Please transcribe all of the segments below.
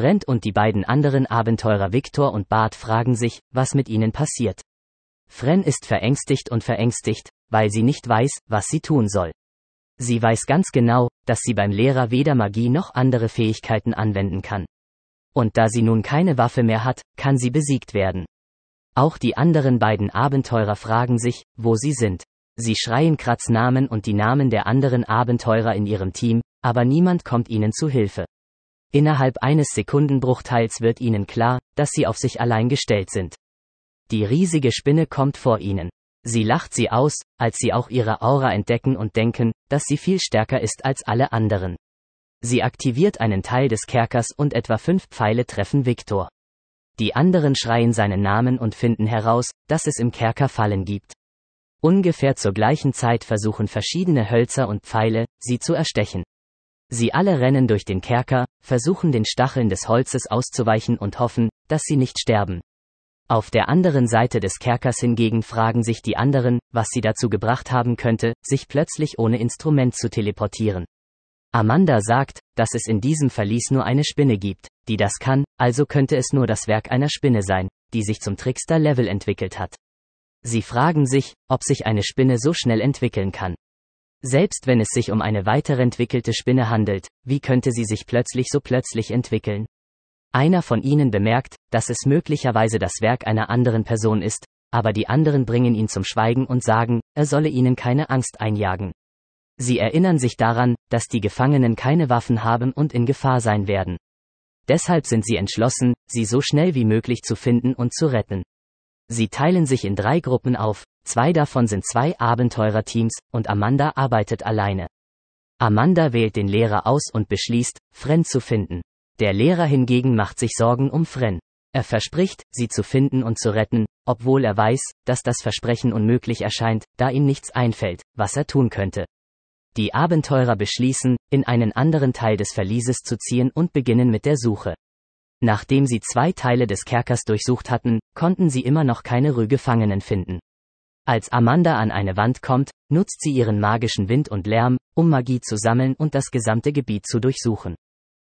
Trent und die beiden anderen Abenteurer Viktor und Bart fragen sich, was mit ihnen passiert. Fren ist verängstigt und verängstigt, weil sie nicht weiß, was sie tun soll. Sie weiß ganz genau, dass sie beim Lehrer weder Magie noch andere Fähigkeiten anwenden kann. Und da sie nun keine Waffe mehr hat, kann sie besiegt werden. Auch die anderen beiden Abenteurer fragen sich, wo sie sind. Sie schreien Kratz Namen und die Namen der anderen Abenteurer in ihrem Team, aber niemand kommt ihnen zu Hilfe. Innerhalb eines Sekundenbruchteils wird ihnen klar, dass sie auf sich allein gestellt sind. Die riesige Spinne kommt vor ihnen. Sie lacht sie aus, als sie auch ihre Aura entdecken und denken, dass sie viel stärker ist als alle anderen. Sie aktiviert einen Teil des Kerkers und etwa fünf Pfeile treffen Viktor. Die anderen schreien seinen Namen und finden heraus, dass es im Kerker Fallen gibt. Ungefähr zur gleichen Zeit versuchen verschiedene Hölzer und Pfeile, sie zu erstechen. Sie alle rennen durch den Kerker, versuchen den Stacheln des Holzes auszuweichen und hoffen, dass sie nicht sterben. Auf der anderen Seite des Kerkers hingegen fragen sich die anderen, was sie dazu gebracht haben könnte, sich plötzlich ohne Instrument zu teleportieren. Amanda sagt, dass es in diesem Verlies nur eine Spinne gibt, die das kann, also könnte es nur das Werk einer Spinne sein, die sich zum Trickster Level entwickelt hat. Sie fragen sich, ob sich eine Spinne so schnell entwickeln kann. Selbst wenn es sich um eine weiterentwickelte Spinne handelt, wie könnte sie sich plötzlich so plötzlich entwickeln? Einer von ihnen bemerkt, dass es möglicherweise das Werk einer anderen Person ist, aber die anderen bringen ihn zum Schweigen und sagen, er solle ihnen keine Angst einjagen. Sie erinnern sich daran, dass die Gefangenen keine Waffen haben und in Gefahr sein werden. Deshalb sind sie entschlossen, sie so schnell wie möglich zu finden und zu retten. Sie teilen sich in drei Gruppen auf, zwei davon sind zwei Abenteurer-Teams, und Amanda arbeitet alleine. Amanda wählt den Lehrer aus und beschließt, Fren zu finden. Der Lehrer hingegen macht sich Sorgen um Fren. Er verspricht, sie zu finden und zu retten, obwohl er weiß, dass das Versprechen unmöglich erscheint, da ihm nichts einfällt, was er tun könnte. Die Abenteurer beschließen, in einen anderen Teil des Verlieses zu ziehen und beginnen mit der Suche. Nachdem sie zwei Teile des Kerkers durchsucht hatten, konnten sie immer noch keine Rührgefangenen finden. Als Amanda an eine Wand kommt, nutzt sie ihren magischen Wind und Lärm, um Magie zu sammeln und das gesamte Gebiet zu durchsuchen.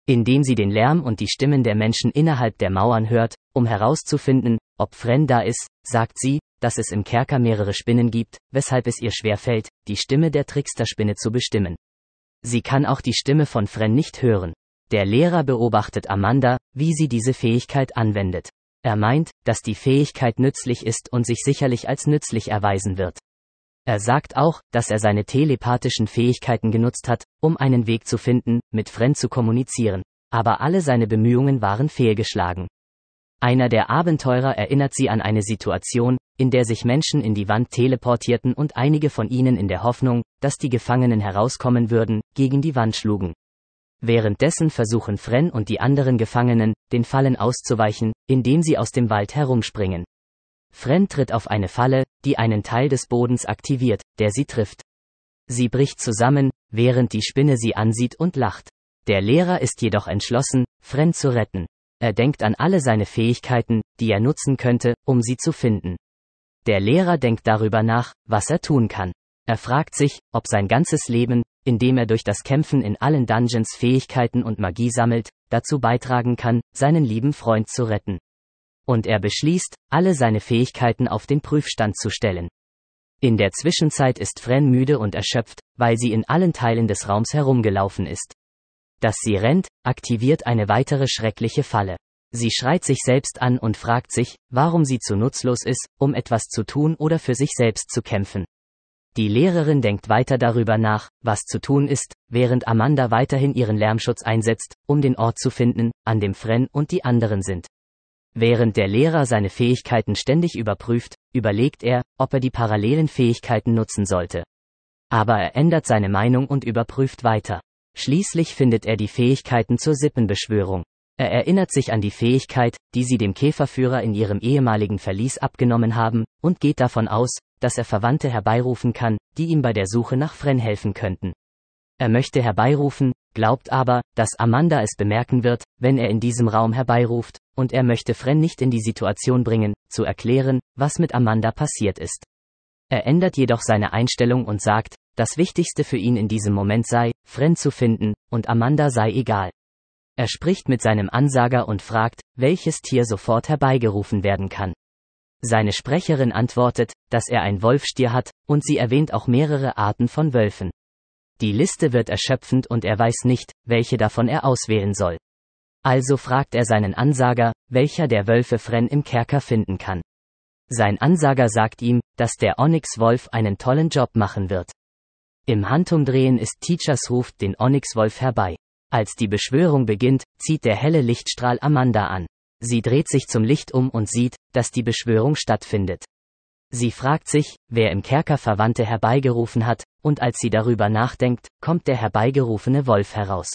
Indem sie den Lärm und die Stimmen der Menschen innerhalb der Mauern hört, um herauszufinden, ob Fren da ist, sagt sie, dass es im Kerker mehrere Spinnen gibt, weshalb es ihr schwerfällt, die Stimme der Tricksterspinne zu bestimmen. Sie kann auch die Stimme von Fren nicht hören. Der Lehrer beobachtet Amanda, wie sie diese Fähigkeit anwendet. Er meint, dass die Fähigkeit nützlich ist und sich sicherlich als nützlich erweisen wird. Er sagt auch, dass er seine telepathischen Fähigkeiten genutzt hat, um einen Weg zu finden, mit Fren zu kommunizieren, aber alle seine Bemühungen waren fehlgeschlagen. Einer der Abenteurer erinnert sie an eine Situation, in der sich Menschen in die Wand teleportierten und einige von ihnen in der Hoffnung, dass die Gefangenen herauskommen würden, gegen die Wand schlugen. Währenddessen versuchen Fren und die anderen Gefangenen, den Fallen auszuweichen, indem sie aus dem Wald herumspringen. Fren tritt auf eine Falle, die einen Teil des Bodens aktiviert, der sie trifft. Sie bricht zusammen, während die Spinne sie ansieht und lacht. Der Lehrer ist jedoch entschlossen, Fren zu retten. Er denkt an alle seine Fähigkeiten, die er nutzen könnte, um sie zu finden. Der Lehrer denkt darüber nach, was er tun kann. Er fragt sich, ob sein ganzes Leben, indem er durch das Kämpfen in allen Dungeons Fähigkeiten und Magie sammelt, dazu beitragen kann, seinen lieben Freund zu retten. Und er beschließt, alle seine Fähigkeiten auf den Prüfstand zu stellen. In der Zwischenzeit ist Fren müde und erschöpft, weil sie in allen Teilen des Raums herumgelaufen ist. Dass sie rennt, aktiviert eine weitere schreckliche Falle. Sie schreit sich selbst an und fragt sich, warum sie zu nutzlos ist, um etwas zu tun oder für sich selbst zu kämpfen. Die Lehrerin denkt weiter darüber nach, was zu tun ist, während Amanda weiterhin ihren Lärmschutz einsetzt, um den Ort zu finden, an dem Fren und die anderen sind. Während der Lehrer seine Fähigkeiten ständig überprüft, überlegt er, ob er die parallelen Fähigkeiten nutzen sollte. Aber er ändert seine Meinung und überprüft weiter. Schließlich findet er die Fähigkeiten zur Sippenbeschwörung. Er erinnert sich an die Fähigkeit, die sie dem Käferführer in ihrem ehemaligen Verlies abgenommen haben, und geht davon aus, dass er Verwandte herbeirufen kann, die ihm bei der Suche nach Fren helfen könnten. Er möchte herbeirufen, glaubt aber, dass Amanda es bemerken wird, wenn er in diesem Raum herbeiruft, und er möchte Fren nicht in die Situation bringen, zu erklären, was mit Amanda passiert ist. Er ändert jedoch seine Einstellung und sagt, das Wichtigste für ihn in diesem Moment sei, Fren zu finden, und Amanda sei egal. Er spricht mit seinem Ansager und fragt, welches Tier sofort herbeigerufen werden kann. Seine Sprecherin antwortet, dass er ein Wolfstier hat, und sie erwähnt auch mehrere Arten von Wölfen. Die Liste wird erschöpfend und er weiß nicht, welche davon er auswählen soll. Also fragt er seinen Ansager, welcher der Wölfe Fren im Kerker finden kann. Sein Ansager sagt ihm, dass der Onyx-Wolf einen tollen Job machen wird. Im Handumdrehen ist Teachers ruft den Onyx-Wolf herbei. Als die Beschwörung beginnt, zieht der helle Lichtstrahl Amanda an. Sie dreht sich zum Licht um und sieht, dass die Beschwörung stattfindet. Sie fragt sich, wer im Kerker Verwandte herbeigerufen hat, und als sie darüber nachdenkt, kommt der herbeigerufene Wolf heraus.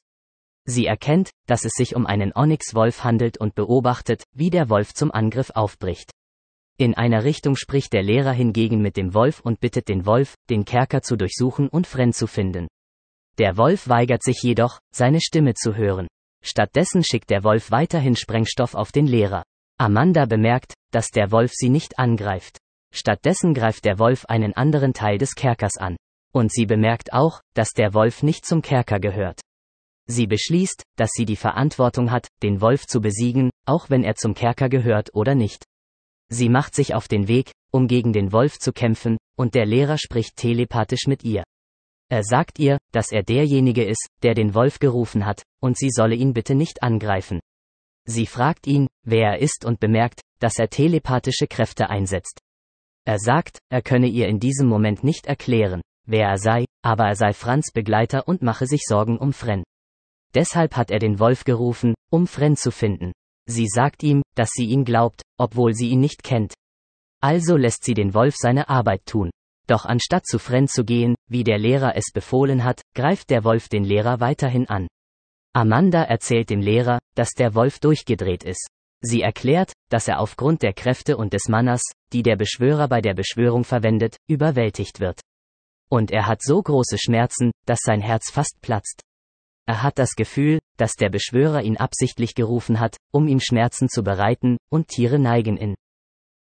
Sie erkennt, dass es sich um einen Onyx-Wolf handelt und beobachtet, wie der Wolf zum Angriff aufbricht. In einer Richtung spricht der Lehrer hingegen mit dem Wolf und bittet den Wolf, den Kerker zu durchsuchen und Fren zu finden. Der Wolf weigert sich jedoch, seine Stimme zu hören. Stattdessen schickt der Wolf weiterhin Sprengstoff auf den Lehrer. Amanda bemerkt, dass der Wolf sie nicht angreift. Stattdessen greift der Wolf einen anderen Teil des Kerkers an. Und sie bemerkt auch, dass der Wolf nicht zum Kerker gehört. Sie beschließt, dass sie die Verantwortung hat, den Wolf zu besiegen, auch wenn er zum Kerker gehört oder nicht. Sie macht sich auf den Weg, um gegen den Wolf zu kämpfen, und der Lehrer spricht telepathisch mit ihr. Er sagt ihr, dass er derjenige ist, der den Wolf gerufen hat, und sie solle ihn bitte nicht angreifen. Sie fragt ihn, wer er ist und bemerkt, dass er telepathische Kräfte einsetzt. Er sagt, er könne ihr in diesem Moment nicht erklären, wer er sei, aber er sei Franz Begleiter und mache sich Sorgen um Fren. Deshalb hat er den Wolf gerufen, um Fren zu finden. Sie sagt ihm, dass sie ihn glaubt, obwohl sie ihn nicht kennt. Also lässt sie den Wolf seine Arbeit tun. Doch anstatt zu Fren zu gehen, wie der Lehrer es befohlen hat, greift der Wolf den Lehrer weiterhin an. Amanda erzählt dem Lehrer, dass der Wolf durchgedreht ist. Sie erklärt, dass er aufgrund der Kräfte und des Manners, die der Beschwörer bei der Beschwörung verwendet, überwältigt wird. Und er hat so große Schmerzen, dass sein Herz fast platzt. Er hat das Gefühl, dass der Beschwörer ihn absichtlich gerufen hat, um ihm Schmerzen zu bereiten, und Tiere neigen in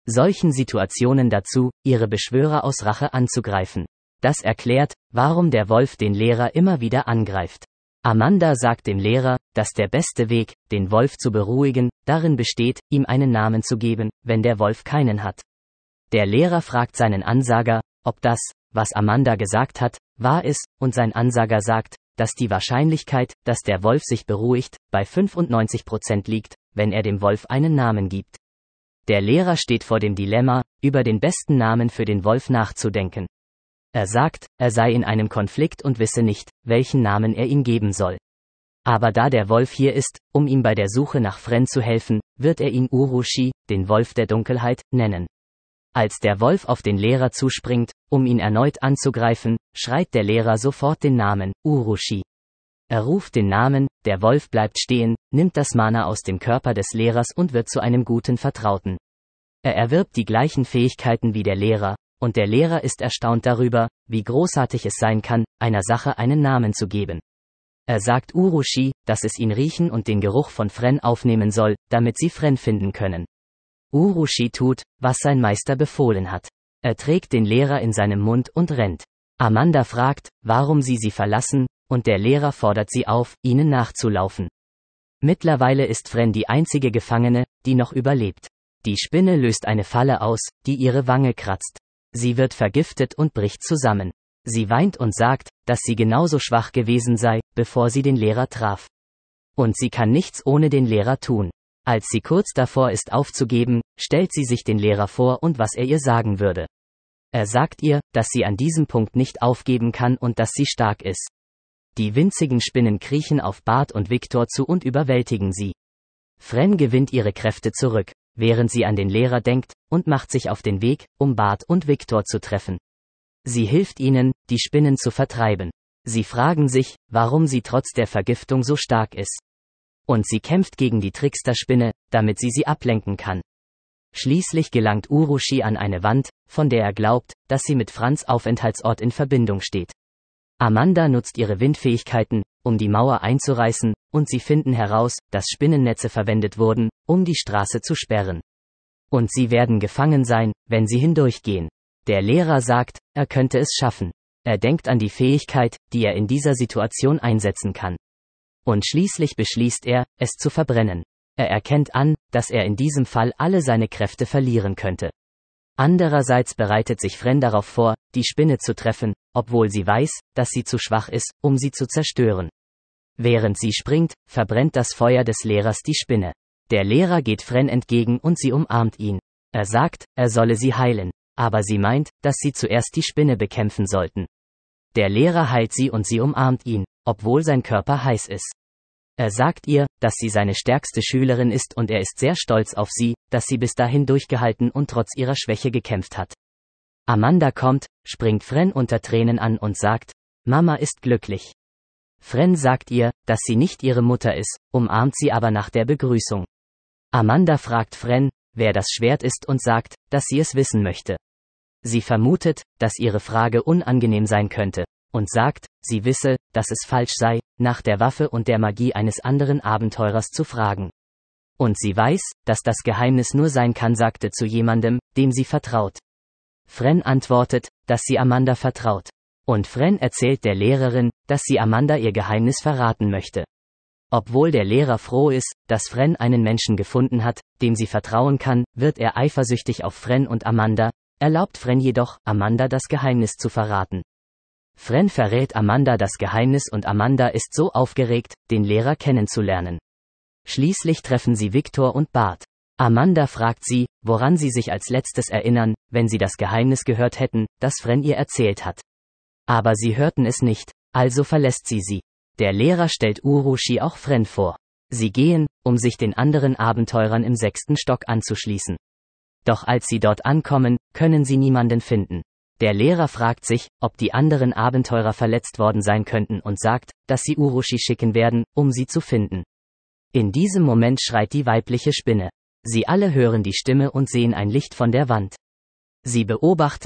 solchen Situationen dazu, ihre Beschwörer aus Rache anzugreifen. Das erklärt, warum der Wolf den Lehrer immer wieder angreift. Amanda sagt dem Lehrer, dass der beste Weg, den Wolf zu beruhigen, darin besteht, ihm einen Namen zu geben, wenn der Wolf keinen hat. Der Lehrer fragt seinen Ansager, ob das, was Amanda gesagt hat, wahr ist, und sein Ansager sagt, dass die Wahrscheinlichkeit, dass der Wolf sich beruhigt, bei 95% liegt, wenn er dem Wolf einen Namen gibt. Der Lehrer steht vor dem Dilemma, über den besten Namen für den Wolf nachzudenken. Er sagt, er sei in einem Konflikt und wisse nicht, welchen Namen er ihm geben soll. Aber da der Wolf hier ist, um ihm bei der Suche nach Fren zu helfen, wird er ihn Urushi, den Wolf der Dunkelheit, nennen. Als der Wolf auf den Lehrer zuspringt, um ihn erneut anzugreifen, schreit der Lehrer sofort den Namen, Urushi. Er ruft den Namen, der Wolf bleibt stehen, nimmt das Mana aus dem Körper des Lehrers und wird zu einem guten Vertrauten. Er erwirbt die gleichen Fähigkeiten wie der Lehrer, und der Lehrer ist erstaunt darüber, wie großartig es sein kann, einer Sache einen Namen zu geben. Er sagt Urushi, dass es ihn riechen und den Geruch von Fren aufnehmen soll, damit sie Fren finden können. Urushi tut, was sein Meister befohlen hat. Er trägt den Lehrer in seinem Mund und rennt. Amanda fragt, warum sie sie verlassen, und der Lehrer fordert sie auf, ihnen nachzulaufen. Mittlerweile ist Fren die einzige Gefangene, die noch überlebt. Die Spinne löst eine Falle aus, die ihre Wange kratzt. Sie wird vergiftet und bricht zusammen. Sie weint und sagt, dass sie genauso schwach gewesen sei, bevor sie den Lehrer traf. Und sie kann nichts ohne den Lehrer tun. Als sie kurz davor ist aufzugeben, stellt sie sich den Lehrer vor und was er ihr sagen würde. Er sagt ihr, dass sie an diesem Punkt nicht aufgeben kann und dass sie stark ist. Die winzigen Spinnen kriechen auf Bart und Viktor zu und überwältigen sie. Fren gewinnt ihre Kräfte zurück, während sie an den Lehrer denkt, und macht sich auf den Weg, um Bart und Viktor zu treffen. Sie hilft ihnen, die Spinnen zu vertreiben. Sie fragen sich, warum sie trotz der Vergiftung so stark ist. Und sie kämpft gegen die Tricksterspinne, damit sie sie ablenken kann. Schließlich gelangt Urushi an eine Wand, von der er glaubt, dass sie mit Franz Aufenthaltsort in Verbindung steht. Amanda nutzt ihre Windfähigkeiten, um die Mauer einzureißen, und sie finden heraus, dass Spinnennetze verwendet wurden, um die Straße zu sperren. Und sie werden gefangen sein, wenn sie hindurchgehen. Der Lehrer sagt, er könnte es schaffen. Er denkt an die Fähigkeit, die er in dieser Situation einsetzen kann. Und schließlich beschließt er, es zu verbrennen. Er erkennt an, dass er in diesem Fall alle seine Kräfte verlieren könnte. Andererseits bereitet sich Fren darauf vor, die Spinne zu treffen, obwohl sie weiß, dass sie zu schwach ist, um sie zu zerstören. Während sie springt, verbrennt das Feuer des Lehrers die Spinne. Der Lehrer geht Fren entgegen und sie umarmt ihn. Er sagt, er solle sie heilen, aber sie meint, dass sie zuerst die Spinne bekämpfen sollten. Der Lehrer heilt sie und sie umarmt ihn, obwohl sein Körper heiß ist. Er sagt ihr, dass sie seine stärkste Schülerin ist und er ist sehr stolz auf sie, dass sie bis dahin durchgehalten und trotz ihrer Schwäche gekämpft hat. Amanda kommt, springt Fren unter Tränen an und sagt, Mama ist glücklich. Fren sagt ihr, dass sie nicht ihre Mutter ist, umarmt sie aber nach der Begrüßung. Amanda fragt Fren, wer das Schwert ist und sagt, dass sie es wissen möchte. Sie vermutet, dass ihre Frage unangenehm sein könnte, und sagt, sie wisse, dass es falsch sei, nach der Waffe und der Magie eines anderen Abenteurers zu fragen. Und sie weiß, dass das Geheimnis nur sein kann, sagte zu jemandem, dem sie vertraut. Fren antwortet, dass sie Amanda vertraut. Und Fren erzählt der Lehrerin, dass sie Amanda ihr Geheimnis verraten möchte. Obwohl der Lehrer froh ist, dass Fren einen Menschen gefunden hat, dem sie vertrauen kann, wird er eifersüchtig auf Fren und Amanda, erlaubt Fren jedoch, Amanda das Geheimnis zu verraten. Fren verrät Amanda das Geheimnis und Amanda ist so aufgeregt, den Lehrer kennenzulernen. Schließlich treffen sie Viktor und Bart. Amanda fragt sie, woran sie sich als letztes erinnern, wenn sie das Geheimnis gehört hätten, das Fren ihr erzählt hat. Aber sie hörten es nicht, also verlässt sie sie. Der Lehrer stellt Urushi auch Fren vor. Sie gehen, um sich den anderen Abenteurern im sechsten Stock anzuschließen. Doch als sie dort ankommen, können sie niemanden finden. Der Lehrer fragt sich, ob die anderen Abenteurer verletzt worden sein könnten und sagt, dass sie Urushi schicken werden, um sie zu finden. In diesem Moment schreit die weibliche Spinne. Sie alle hören die Stimme und sehen ein Licht von der Wand. Sie beobachten